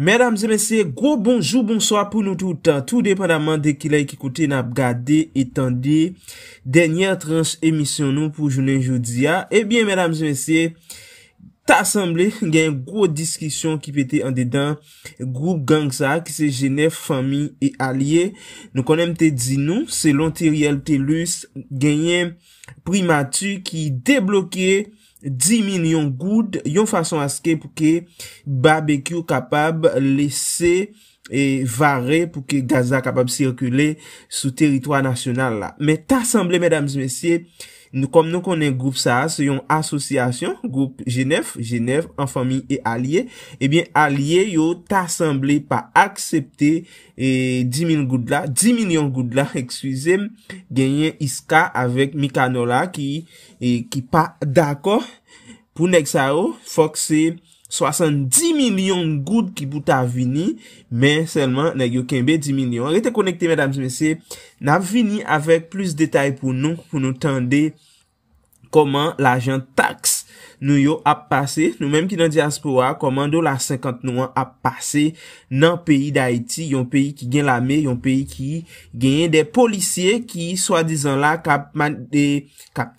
Mèdam Zemese, gro bonjou, bonsoy pou nou toutan, tout depandaman de ki la ek ikoute nap gade etande Denye tranche emisyon nou pou jounen joudia Ebyen eh mèdam Zemese, ta asemble gen yon gro diskisyon ki pete an dedan Gro gangza ki se jenef, fami e alye Nou konem te di nou, se lon te rielte lus genyen primatu ki deblokye 10.000 yon goud, yon fason aske pou ke barbecue kapab lese e vare pou ke Gaza kapab sirkule sou teritwa nasyonal la. Meta asemble, mesdames, mesye, Nou kom nou konen goup sa, se yon asosyasyon, goup Genev, Genev, Anfami e Alie, ebyen eh Alie yo tasemble pa aksepte 10.000 goudla, 10.000.000 goudla, ekswize, genyen Iska avèk Mikanola ki eh, pa d'akor pou Nexaro, Foxe, 70 milyon goud ki bout avini men selman neg yo kenbe 10 milyon. Arite konekte mesdames mesye, na vini avek plus detay pou nou pou nou tende koman l'ajan taks nou yo ap pase. Nou menm ki nan diaspora, koman do la 59 ap pase nan peyi d'Haïti, yon peyi ki gen la me, yon peyi ki gen den polisye ki swa dizan la kap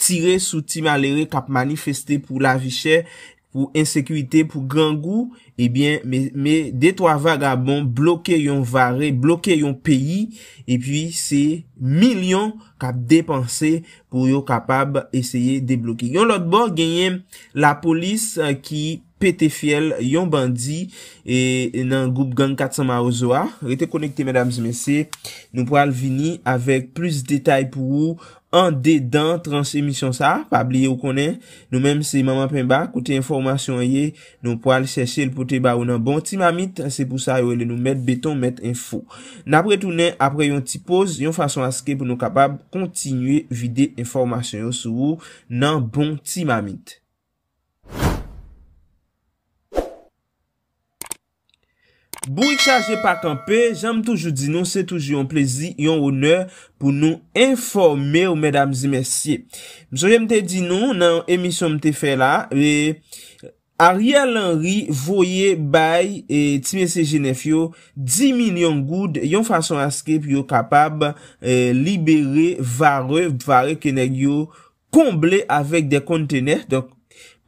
tire sou ti malere, kap manifeste pou la vi chèr pou ensekwite, pou gran gou, ebyen, me detwa vaga bon, bloke yon vare, bloke yon peyi, epyi se milyon kap depanse, pou yo kapab eseye debloke. Yon lot bon, genye, la polis ki yon Pt fiel yon bandi E nan goup gang 400 ma ozoa Rete konekte medam zme se Nou po al vini avek plus detay pou ou An dedan trans emisyon sa Pabliye ou konen Nou menm se imaman pen ba Kote informasyon ye Nou po al seshe l pote ba ou nan bon ti mamit Se pou sa yo ele nou met beton met info Napre tou ne apre yon ti poz Yon fason aske pou nou kapab Kontinye vide informasyon yo sou Nan bon ti mamit Bourik chaje patanpe, jame toujou di nou, se toujou yon plezi, yon honer pou nou informe ou medam zi mesye. Mso jemte di nou nan emisyon mte fe la, e, aria lanri voye baye ti mesye jenef yo, di milyon goud yon fason aske pyo kapab e, libere vare, vare ke negyo komble avek de kontene,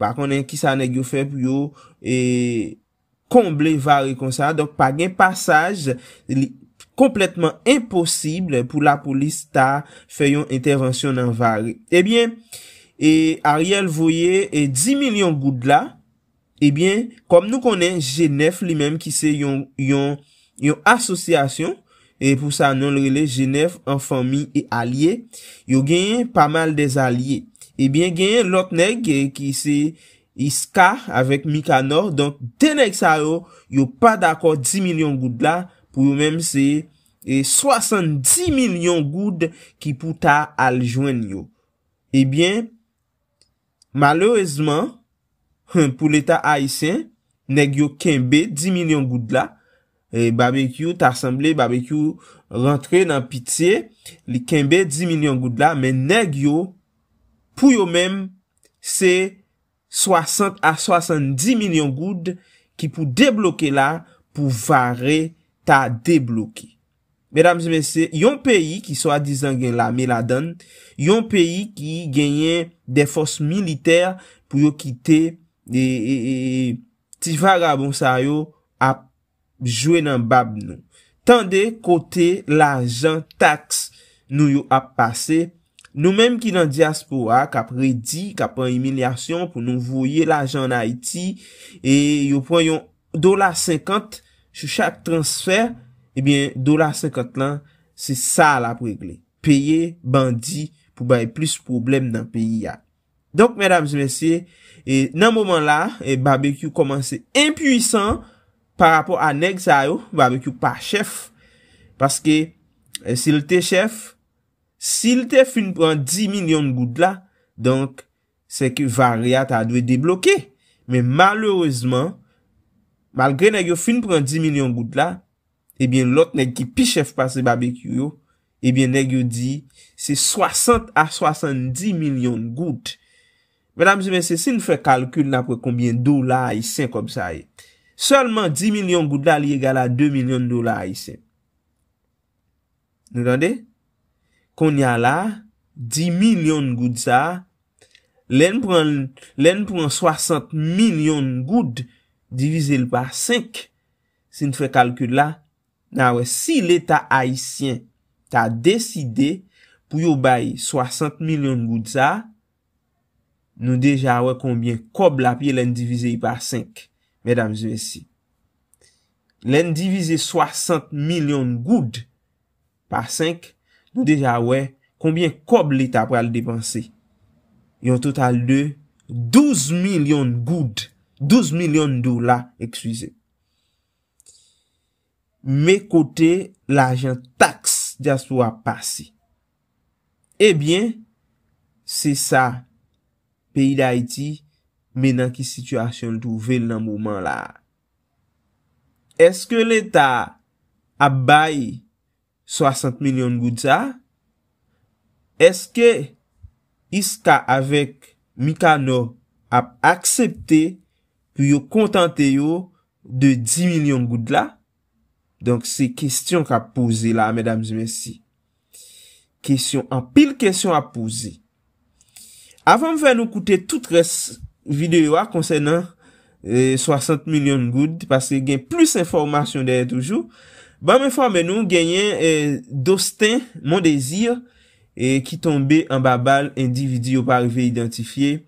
par konen ki sa negyo fe pyo e... komble vare kon sa, dok pa gen pasaj kompletman imposible pou la polis ta fè yon intervensyon nan vare. Ebyen, eh e Ariel Voyer e 10 milyon goud la, ebyen, eh kom nou konen Genève li menm ki se yon yon asosyasyon, e pou sa nan le genève an fami e alye, yo genyen pa mal de alye. Ebyen, genyen lot neg ki se iska avèk Mika Nor, donk tenèk sa yo, yo pa d'akor 10 milyon goud la, pou yo mèm se, 70 e, milyon goud ki pou ta aljwen yo. Ebyen, malorezman, pou l'Etat Aisyen, neg yo kembe 10 milyon goud la, e barbekyou ta asemble, barbekyou rentre nan pitiye, li kembe 10 milyon goud la, men neg yo, pou yo mèm, se, 60 a 70 milyon goud ki pou deblokke la pou vare ta deblokke. Mèdames et mèdames, yon peyi ki so a dizan gen la mè la dan, yon peyi ki genyen defos militer pou yo kite e ti vaga bon sa yo ap jwe nan bab nou. Tan de kote la jan taks nou yo ap pase, Nou menm ki nan diaspora, ka predi, ka pen emilyasyon, pou nou voye lajan na Haiti, e yo preyon dola 50 sou chak transfer, ebyen dola 50 lan, se sa la pregle. Pye, bandi, pou baye plus problem nan peyi ya. Donk, menam, zemesye, nan mouman la, e barbekyou komanse impuisan par rapport a nek zayou, barbekyou pa chef, paske se lte chef, Sil te fin pran 10 milyon gout la, donk, se ki varia ta dwe debloké. Men maloreseman, malgre neg yo fin pran 10 milyon gout la, ebyen lot neg ki pi chef pa se barbeky yo, ebyen neg yo di, se 60 a 70 milyon gout. Men am zi men se si nou fe kalkul nan kwen konbyen do la a yi sen kom sa e. Selman 10 milyon gout la li egal a 2 milyon do la a yi sen. Nou yandè? Kon ya la, 10 milyon goud sa, len pou an 60 milyon goud divize li par 5, sin fwe kalkyud la. Na we, si l'Etat Haitien ta deside pou yo bayi 60 milyon goud sa, nou deja we konbyen kob la piye len divize li par 5, medam zwe si. Len divize 60 milyon goud par 5, Nou deja, wè, konbyen kob l'Etat pou al depanse? Yon total de 12 milyon goud, 12 milyon dola, ekswize. Mè kote, l'ajen taks jas wap pase. Ebyen, eh se sa, peyi da Haiti, menan ki situasyon tou ven nan mouman la. Eske l'Etat abayi 60 milyon gouds a, eske iska avèk Mikano ap aksepte pou yo kontante yo de 10 milyon goud la? Donk se kestyon ka pose la, mèdames, mèsi. Kestyon, an pil kestyon a pose. Avèm vè nou koute tout res videyo a konsènen 60 milyon goud, pasè gen plus informasyon dè toujou, Ba men fwa men nou genyen e, Dostan Mondezir e, ki tombe an babal individyo pa rive identifiye.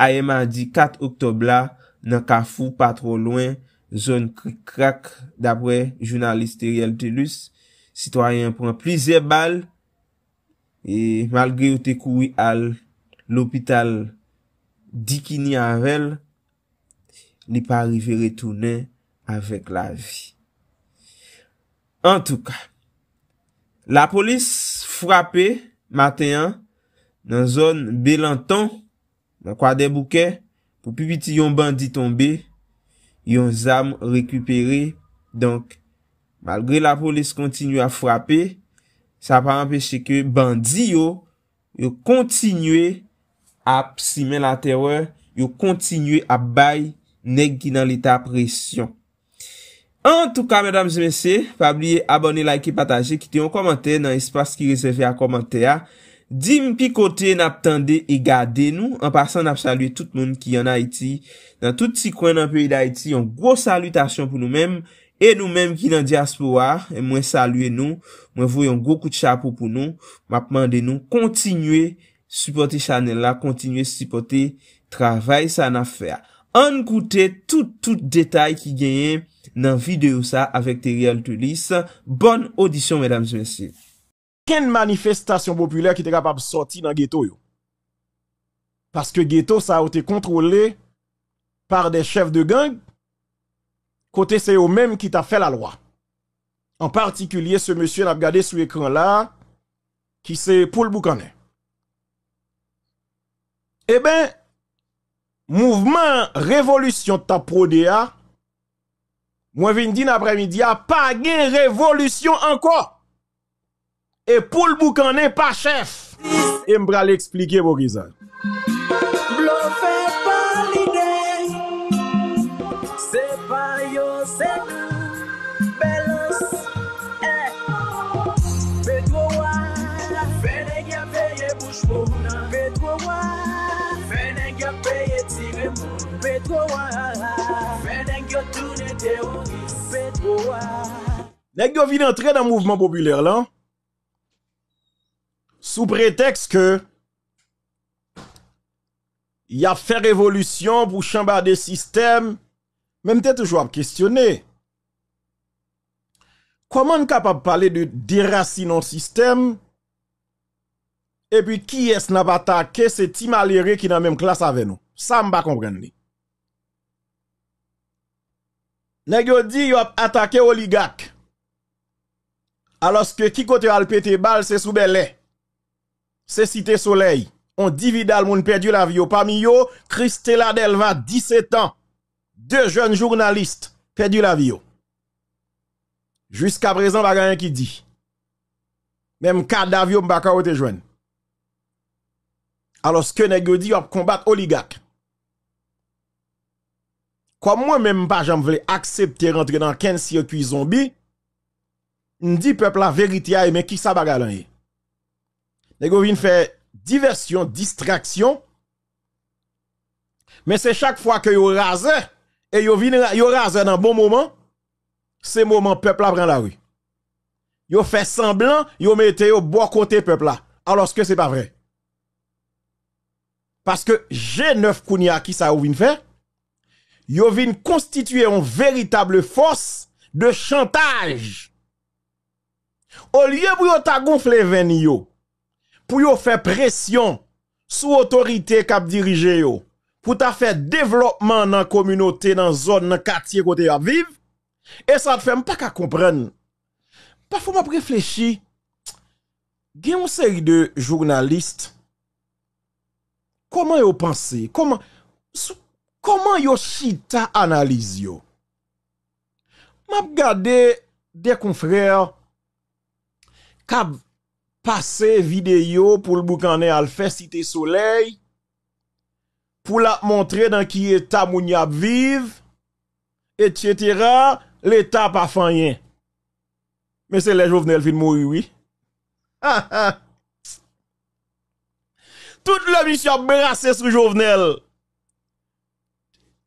Aye man di 4 oktob la nan kafou pa tro loin zon krik krak dapwe jounaliste Riel Telus sitwayen pon plize bal e malgre ou te koui al lopital dikini avel ni pa rive retounen avek la vi. En tou ka, la polis frapè matenyan nan zon belantan, nan kwa de bouke, pou pi biti yon bandi tombe, yon zam rekupere. Donk, malgre la polis kontinye a frapè, sa pa anpeshe ke bandi yo, yo kontinye a psimen la teror, yo kontinye a bay negi nan lita presyon. En tout ka, mesdames, messe, pa abliye abone, like, pataje, kite yon komante nan espase ki reseve a komante a. Dim pi kote, nap tende e gade nou, an pasan nap salue tout moun ki yon Haiti, nan tout si kwen nan peri d'Haiti, yon gro salutation pou nou men, e nou men ki nan diaspo wa, e mwen salue nou, mwen vou yon gro kout chapou pou nou, map mande nou kontinue supporte chanel la, kontinue supporte travay sa na fe a. An goute tout tout detay ki genye nan videyo sa avek Terial Toulisse Bonne audisyon, mesdames, mesdames Ken manifestation popüler ki te kapab sorti nan ghetto yo? Paske ghetto sa aote kontrole par de chev de gang Kote se yo menm ki ta fe la loa An partikulye se mesdames ap gade sou ekran la Ki se pou l'boukane E eh ben... Mouvmen revolusyon ta pro de a, mwen vin din apremidya, pa gen revolusyon anko, e pou l bou kanen pa chef. E mbra li eksplike bo gizan. que yo vin entrer dans mouvement populaire là. Sous prétexte que Il y a fait révolution pour des système, même t'es toujours à questionner. Comment on capable de parler de déracinement système et puis qui est-ce n'a pas attaqué ces timaléré qui qui dans même classe avec nous. Ça m'a pas Nego dit attaqué oligak. Alors que qui côté al pété balle c'est sous C'est Cité Soleil. On dividal moun perdu la vie parmi yo Christella Delva 17 ans. Deux jeunes journalistes perdu la vie Jusqu'à présent a rien qui dit. Même cadavre yo pas ka joindre. Alors que nèg dit, combattu yo combattre comme moi-même, pas voulais accepter rentrer dans 15 circuit zombie, dit peuple la vérité, mais qui ça bagalan Nego vin faire diversion, distraction. Mais c'est chaque fois que yo rase, et yo vin yo rase dans bon moment, c'est moment peuple prend la rue. Yo fait semblant, yo mettez au bon côté peuple là, alors que c'est pas vrai. Parce que j'ai neuf Kounia qui ça ou faire yo vin constituer une véritable force de chantage. Au lieu pour ta gonfler ven yo, pour faire pression sous autorité cap dirige yo, pour ta faire développement dans communauté, dans zone, dans quartier côté à vivre, et ça te fait pas qu'à comprendre. Parfois Il réfléchi, gen une série de journalistes, comment ils pensez, comment, Koman yo shita analize yo? M ap gade de kon frey Kab pase video pou l bukane al fesite soley Pou la montre dan ki eta moun yap viv Etc. L eta pa fanyen Me se le jovenel fin mou yi Ha ha Tout le mi sya berase sou jovenel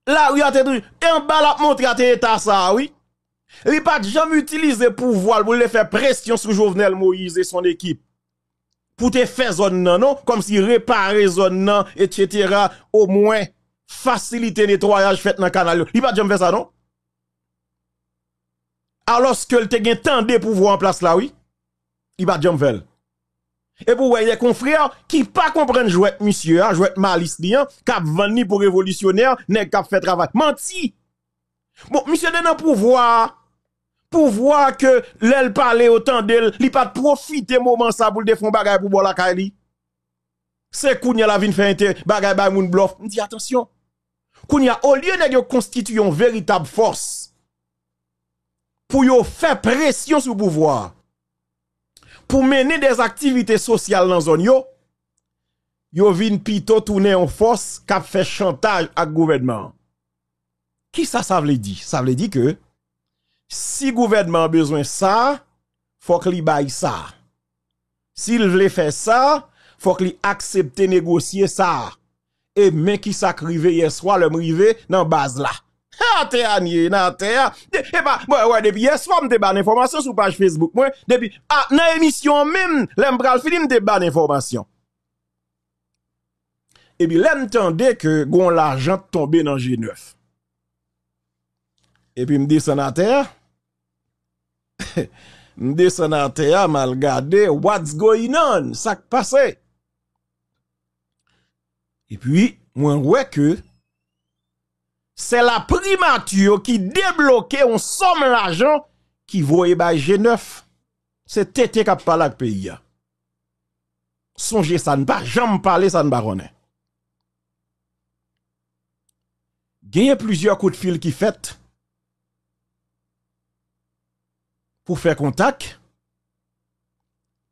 Là, oui, a et en bas la montre à états ça, oui. Il pas jamais utilisé pouvoir pour les faire pression sur Jovenel Moïse et son équipe. Pour te faire zone non? Comme si réparer zone nan, etc. Au moins, faciliter le nettoyage fait dans le canal. Il pas jamais fait ça, non? Alors que le as gen tant de pouvoir en place là, oui. Il pas jamais fait. Et pour les confrères qui pas comprennent jouer, monsieur, hein, jouer malice lien, hein, a vanni pour révolutionnaire, nèg a fait travail. Menti. Bon, monsieur de nan pouvoir pouvoir que l'elle parle autant d'elle, li pas profiter moment ça pour le défendre bagay pour bola kali. C'est kounya la vin fait inter bagay bay moun bluff. Dit attention. Kounya au lieu de constituer une véritable force pour faire pression sur le pouvoir pour mener des activités sociales dans zone yo yo vin tourner en force cap fait chantage à gouvernement qui ça ça veut dire ça veut dire que si gouvernement a besoin ça faut qu'il baille ça s'il veut faire ça faut qu'il accepte négocier ça et mais qui ça hier soir le privé dans base là Ate anye, nan ate ya. E ba, ouais. depuis depi yes fwa te ban sur sur page Facebook moi. Depuis, À même, emisyon même, lèm pral te ban information. Et puis, lèm que gon l'argent tombe dans G9. Et puis mde dit, « mde senatè mal what's going on, Ça Et Et puis, moi, ouais que Se la primatur ki deblokè on som l'ajan ki voye eh baye G9 se tete kap palak peyi ya. Sonje san bar, jan m'pale san barone. Genye plizye kout fil ki fèt pou fè kontak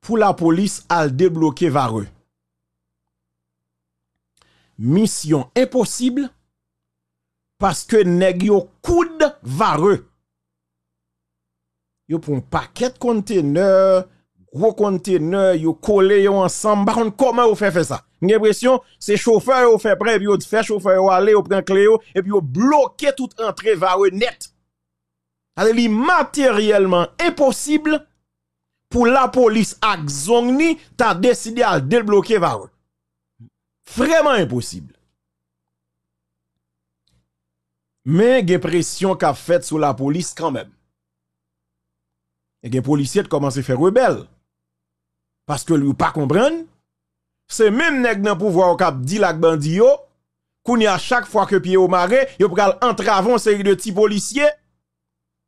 pou la polis al deblokè vare. Misyon eposibl parce que nèg yo coude vareux. Yo pour un paquet de conteneurs, gros conteneurs, yo collé yo ensemble, par contre comment vous fait faire ça J'ai l'impression c'est chauffeur qui fait prêt puis yo fait chauffeur yo aller yo prend clé et puis yo bloqué toute entrée vareux net. C'est matériellement impossible pour la police à zongni t'a décidé à débloquer vareux. Vraiment impossible. men gen presyon kap fèt sou la polis kanmèm. E gen polisye t'komanse fè rebel, paske lou pa kompran, se menm neg nan pouvoi wak ap di lak bandi yo, kouni a chak fwa ke piye ou mare, yo pral antravan se yi de ti polisye,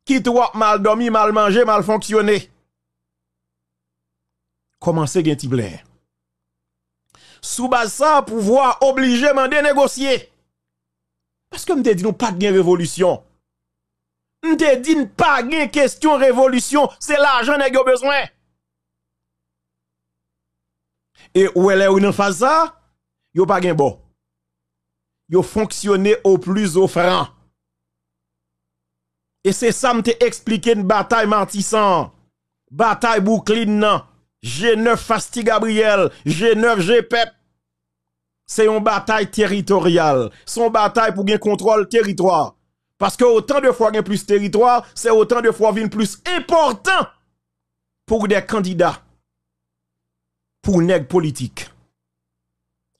ki t'wa mal domi, mal manje, mal fonksyone. Komanse gen ti blè. Sou basan pouvoi oblige man denegosye, Paske m te di nou pa gen revolutyon. M te di nou pa gen kestyon revolutyon. Se la ajan e gyo bezwen. E ou ele ou nan fasa, yo pa gen bo. Yo fonksyone ou plus ou fran. E se sa m te eksplike n batae mantisan. Batae bou klid nan. Jeneur fasti Gabriel. Jeneur jepet. c'est une bataille territoriale. C'est une bataille pour gagner contrôle territoire. Parce que autant de fois a plus territoire, c'est autant de fois ville plus important pour des candidats, pour nèg politique.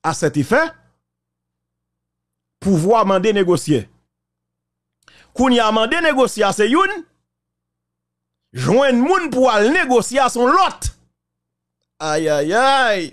À cet effet, pouvoir mandé négocier. Quand y a mandé négocier, c'est youn. Joindre moun pour aller négocier à son lot. Aïe, aïe, aïe.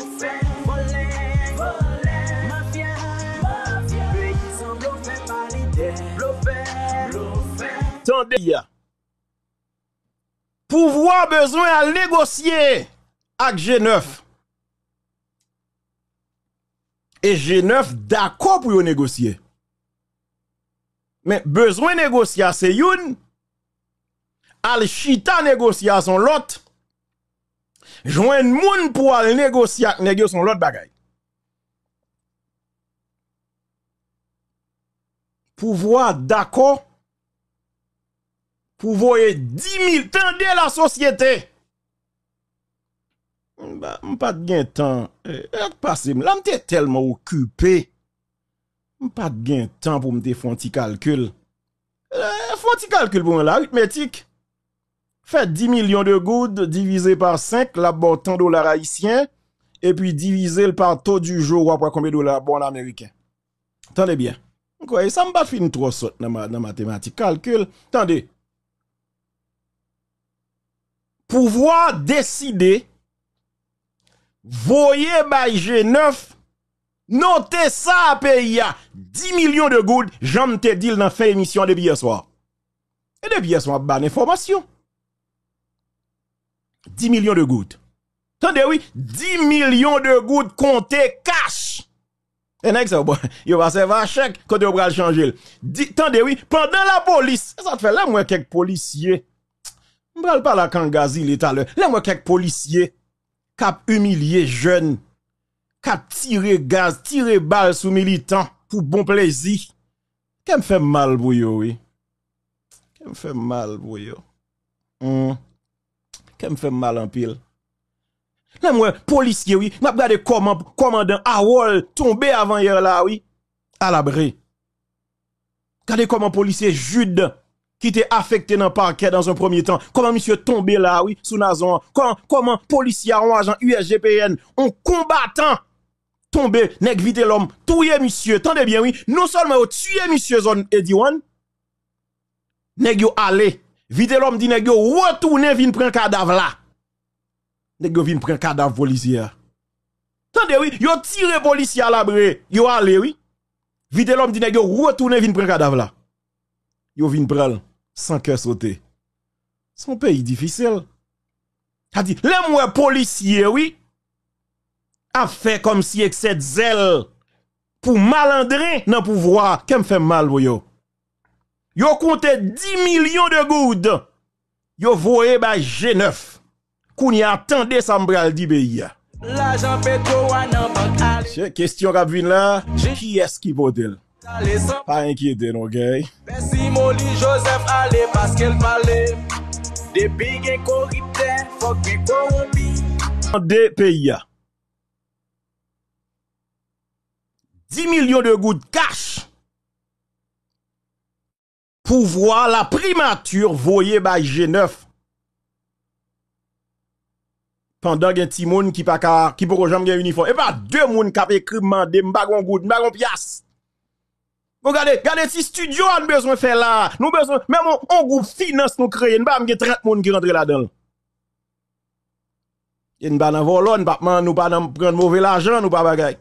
Tendez, pouvoir besoin à négocier avec G9. Et G9 d'accord pour négocier. Mais besoin négocier, c'est une. Al chita son lot Jouen moun pour aller négocier son l'autre bagay Pouvoir d'accord pour voyer 10 000, tendez la société. n'ai bah, pas de temps. Je passé, tellement occupé. Pas de gain temps pour me faire un petit calcul. Eh, Faut un petit calcul pour l'arithmétique. Faites 10 millions de goudes, divisé par 5, la bon tant dollars haïtiens, et puis divisé par taux du jour, après combien de dollars bon américain. Attendez bien. Quoi, ça me pas fin trop saut dans ma, mathématique. Calcul. Tendez. Pouvoa deside voye ba IG 9 note sa apè ya 10 milyon de gout jan mte dil nan fey emisyon debi ye swa. E debi ye swa ban informasyon. 10 milyon de gout. Tande wè, 10 milyon de gout konte kache. E nèk se wè, yo va se vache kote wè bral chanjil. Tande wè, pandan la polis, sa te fè lè mwen kek polisye. M'bral pas la kangazi l'état là. Lè moi quelques policiers cap humilié jeunes cap tirer gaz, tirer balle sous militants pour bon plaisir. me fait mal pour yo oui. me fait mal pour yo. Mm. fait mal en pile. Là moi policier oui, m'a regardé comment commandant Awol tombé avant hier là oui. À l'abri. Regardez comment policier Jude qui était affecté dans le parquet dans un premier temps. Comment monsieur tombé là, oui, sous Nazon. Comment, comment policier, un agent USGPN, un combattant tombé, nèg vite l'homme, tué monsieur. Tendez bien, oui. Non seulement vous tué monsieur zone Ediwan, nèg yo allé. Vite l'homme dit nèg yo retourner vin prendre cadavre là. Nèg yo vin prendre cadavre policier. Tendez oui, yo tire policier à l'abri. yo allé oui. Vite l'homme dit nèg yo retourner vin prendre cadavre là. Yo vin prendre sans cœur sauté. Son pays difficile. A dit, les policier policiers, oui, a fait comme si excès zèle pour malandrer dans le pouvoir, qu'elle fait mal pour yo. Yo comptez 10 millions de goudes. Yo voyez, ba G9. y attendez ça m'bral di pays. La pétro à nan banque. Question Rabvin là, qui est-ce qui vote Pa enkiyete nou gey. De peya. 10 milyon de gout kache. Pouvoi la primatur voye bay G9. Pandan gen ti moun ki pa kar, ki pou ko jam gen uniform. E pa 2 moun kap ekri moun de mbagon gout, mbagon piaste. Gon gade, gade si studio an bezwen fè la. Nou bezwen, mè moun ongou finance nou kreye. Nba mge tret moun ki rentre la don. E nba nan volon, nba pman nou pman nan pren mouvel ajan, nou pa bagay.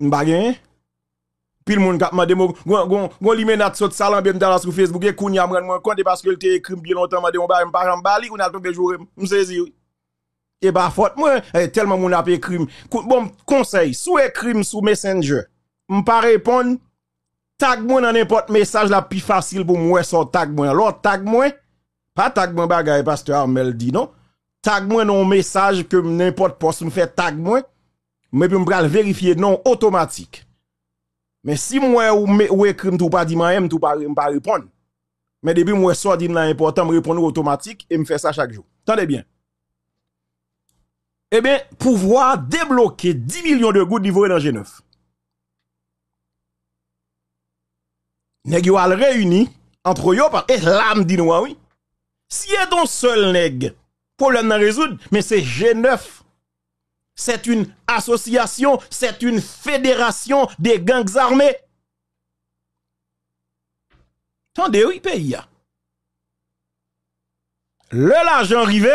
Nba gen. Pi l moun kap made mou, goun li men nat sot salan ben nan la sou Facebook, e koun ya mwen, mwen konti paske l te ekrim bi lontan made mou bagay. Mpa ram bali, mwen alpon pe jore, mwen sezi. E ba fote mwen, e, telman moun ap ekrim. Bon, konsey, sou ekrim, sou messenger. Mpa repon... tag moi dans n'importe message la plus facile pour moi ça tag moi alors tag moi pas tag moi bagay pasteur Armel dit non tag moi non message que n'importe poste me fait tag moi mais puis me vérifier non automatique mais si moi ou, ou écrit tout pas dit moi tout pas pas répondre mais depuis moi soit dit important me répondre automatique et me fait ça chaque jour tenez bien eh bien pouvoir débloquer 10 millions de gouttes niveau dans G9 nèg yo réuni entre eux, par et l'âme dit nous ah oui. Si est ton seul nèg, problème le résoudre, mais c'est G9. C'est une association, c'est une fédération des gangs armés. Tendez oui pays Le l'argent arrivé,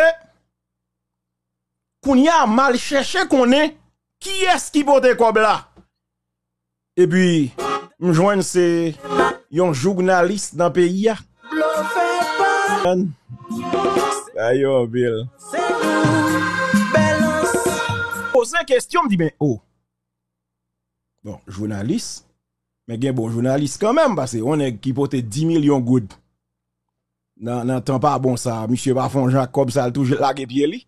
a mal cherché qu'on est, qui est-ce qui bote quoi là? Et puis, me joindre c'est Yon jounalist nan peyi ya. Ayo, Bill. Posa yon kestyon, mi di ben, oh. Bon, jounalist. Men gen bon jounalist kanmen, basi, on e kipote 10 milyon gout. Nan, nan tan pa bon sa, M. Bafon, Jacob, Salto, jelak e pye li.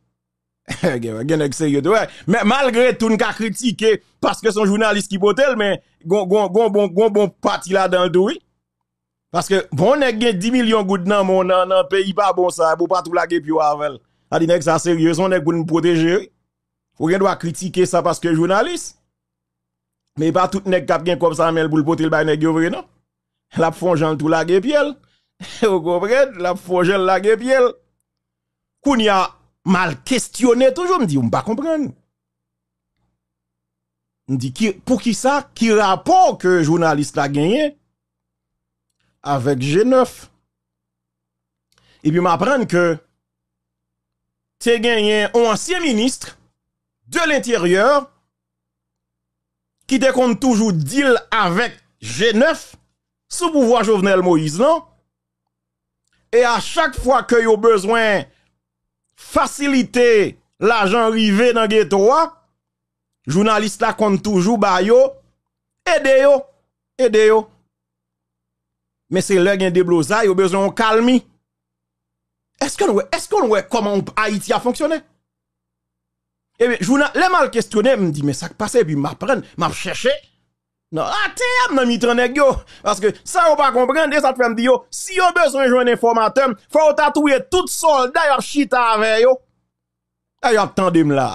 Gen ek se yot, wey. Men malgre tou n ka kritike, paske son jounalist kipote, men gon bon pati la dan doui. Parce que bon nèg gen 10 millions goud dans mon pays pas bon ça pour pas tout la pio avec. A dit nèg ça sérieux on nèg pour nous protéger. On doit critiquer ça parce que journaliste. Mais pas tout nèg k'ap gen comme ça mais pour le porter le bay nèg La font tout la piel. Vous comprenez la font la Qu'on y a mal questionné toujours me dit on pas comprendre. On dit pour qui ça qui rapport que journaliste la gagné avec G9. Et puis m'apprendre que t'es gagné un ancien ministre de l'Intérieur qui te compte toujours deal avec G9 sous pouvoir Jovenel Moïse, non? Et à chaque fois que a besoin faciliter l'argent arrivé dans ghetto, journaliste là compte toujours bah yo, aidez yo, yo. Mè se lè gen deblo zay, yo bezon kalmi. Eske nou wè, eske nou wè koman Haiti a fonksyonè? Ebe, jounan, lèman l'kestyonè, mè di, mè sak pase, bi m apren, m ap chèche. Nan, atè, m nan mitranè, gyo. Aske, sa yon pa kompren, desat fèm di yo, si yon bezon jwen informatèm, fè yon tatouye tout sol, dè yon chita avè yo. E eh, yon tendèm la,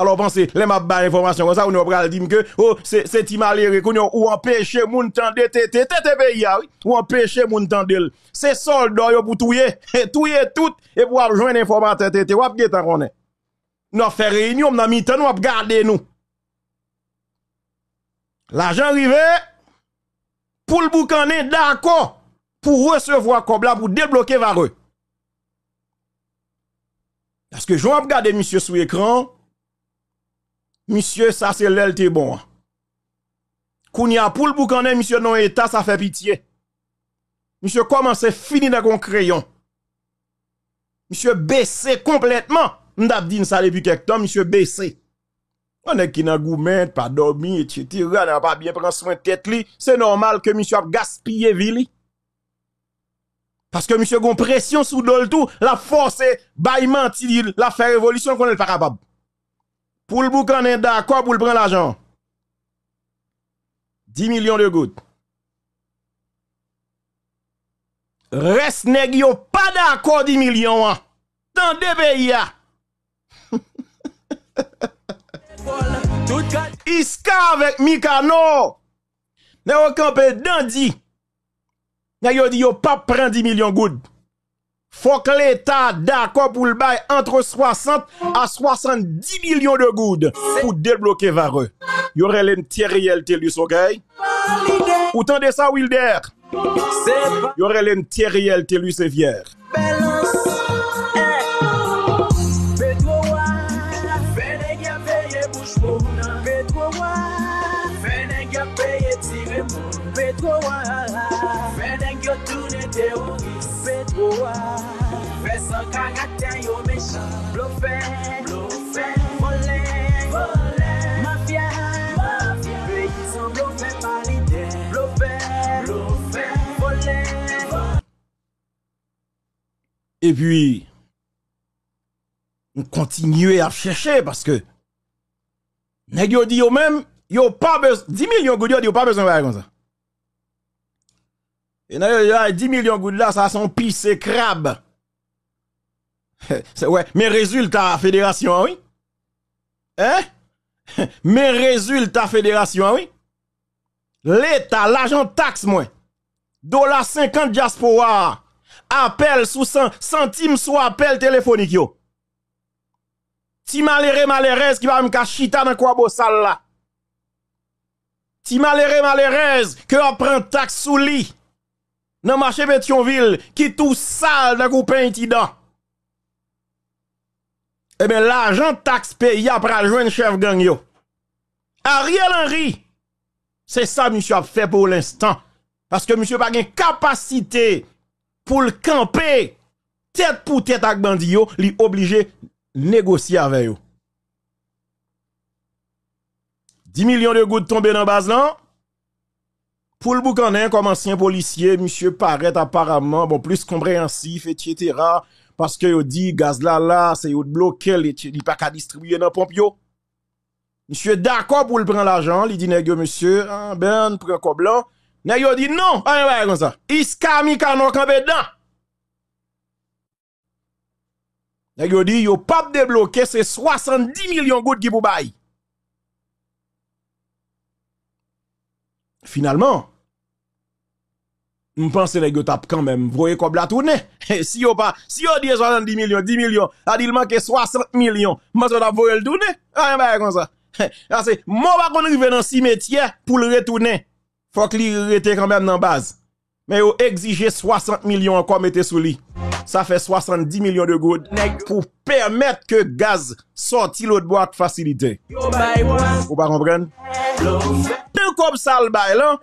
Alors pensez, les m'a bas information comme ça, on va dire que oh c'est c'est ti malheureux qu'on ou empêcher moun tande tete tete pays oui, ou empêcher moun tande. C'est soldat yo pou touyer, touyer tout et pour joindre informateur tete, ou ap getan konnen. Nous fait réunion, nous mi-temps, nous ap garder nous. L'argent arrivé pour le boucaner d'accord pour recevoir cobla pour débloquer Vareux. Parce que je garder, monsieur sous écran, monsieur, ça c'est l'el bon. Kounia pour monsieur, non état, ça fait pitié. Monsieur, comment c'est fini dans un crayon? Monsieur, baissé complètement. M'dap dit ça depuis quelque temps, monsieur, baissé. On est qui n'a goumet, pas dormi, etc. N'a pas bien pris soin de tête C'est normal que monsieur a gaspillé vili. Parce que monsieur a pression sous dol tout, la force est baillement, la faire révolution qu'on n'est pas capable. Poul bou kanen da akwa pou l pren l ajan. 10 milyon de gout. Res neg yo pa da akwa 10 milyon an. Tan de beya. Iska vek Mika no. Ne o kampe dandi. Ne yo di yo pa pren 10 milyon gout. faut que l'État d'accord pour le bail entre 60 à 70 millions de goudes pour débloquer Vareux. Il y aurait l'intériel petite ok? Autant de ça, Wilder. Il y aurait l'intériel petite Et puis, on continue à chercher parce que, nèg yo dit yo même, pas besoin, 10 millions de il pas besoin de comme ça. Et nèg yo 10 ah, millions de là, ça sont pisse et crabe. ouais, mais résultat, fédération, oui. Hein? mais résultat, fédération, oui. L'État, l'argent taxe, moi. Dollar 50 diaspora appel sous 100 centimes soit appel téléphonique yo. Ti malere malerez qui va me chita dans quoi beau sale là. Ti malere malerez que on prend taxe sous lit. Dans marché Pétionville qui tout sale dans coupé intident. Eh bien, l'argent taxe payé après le chef gang yo. Ariel Henry, c'est ça monsieur a fait pour l'instant. Parce que monsieur n'a pas une capacité pour le camper tête pour tête avec bandit, il est obligé négocier avec eux. 10 millions de gouttes tombées dans base Pour le boucanin, comme ancien policier, monsieur paraît apparemment bon plus compréhensif, etc. Parce que yo dit gaz là là, c'est bloqué, il pas qu'à distribuer dans pompe Monsieur d'accord pour le prendre l'argent, il dit négo monsieur, hein, ben prend blanc. Nèg yo dit non, on va comme ça. Iska mi kanon kambe dan. Nèg yo dit yo pas débloquer c'est 70 millions gouttes qui pour bail. Finalement, je pense que les gars quand même. Vous voyez comme la tourner. si yo pas, si yo dit 70 millions, 10 millions, a dit il manque 60 millions. Moi, ça va le tourner. Ah, bah, comme ça. c'est, moi, va pas arrive dans le cimetière pour le retourner. Fok li rete kambem nan baz Me yo egzije 60 milyon Ankom ete sou li Sa fe 70 milyon de goud Pou permette ke gaz Soti lout boat fasilite Ou ba comprenne? tout comme ça le bail hein?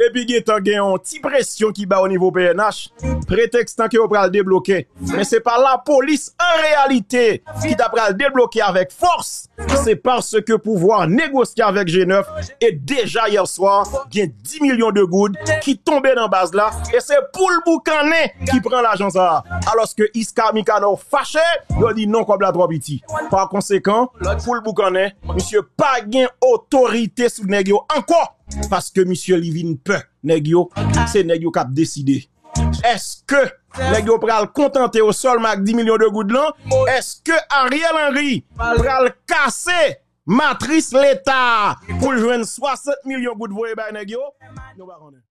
eh. et puis il y a un petit pression qui bat au niveau PNH prétextant que vous le débloquer mais c'est pas la police en réalité qui va le débloquer avec force c'est parce que pouvoir négocier avec G9 et déjà hier soir il y a 10 millions de goudes qui tombaient dans la base là et c'est pour le boucané qui prend l'argent là, alors que Iska Mikano fâché il dit non comme la droite par conséquent pour le boucané monsieur pas gain autorité en encore parce que monsieur Livin peut Negio c'est Negio qui a décidé. est-ce que Negio yo pral contenter au sol avec 10 millions de gouttes est-ce que Ariel Henry pral casser matrice l'État pour joindre 60 millions de gouttes ben,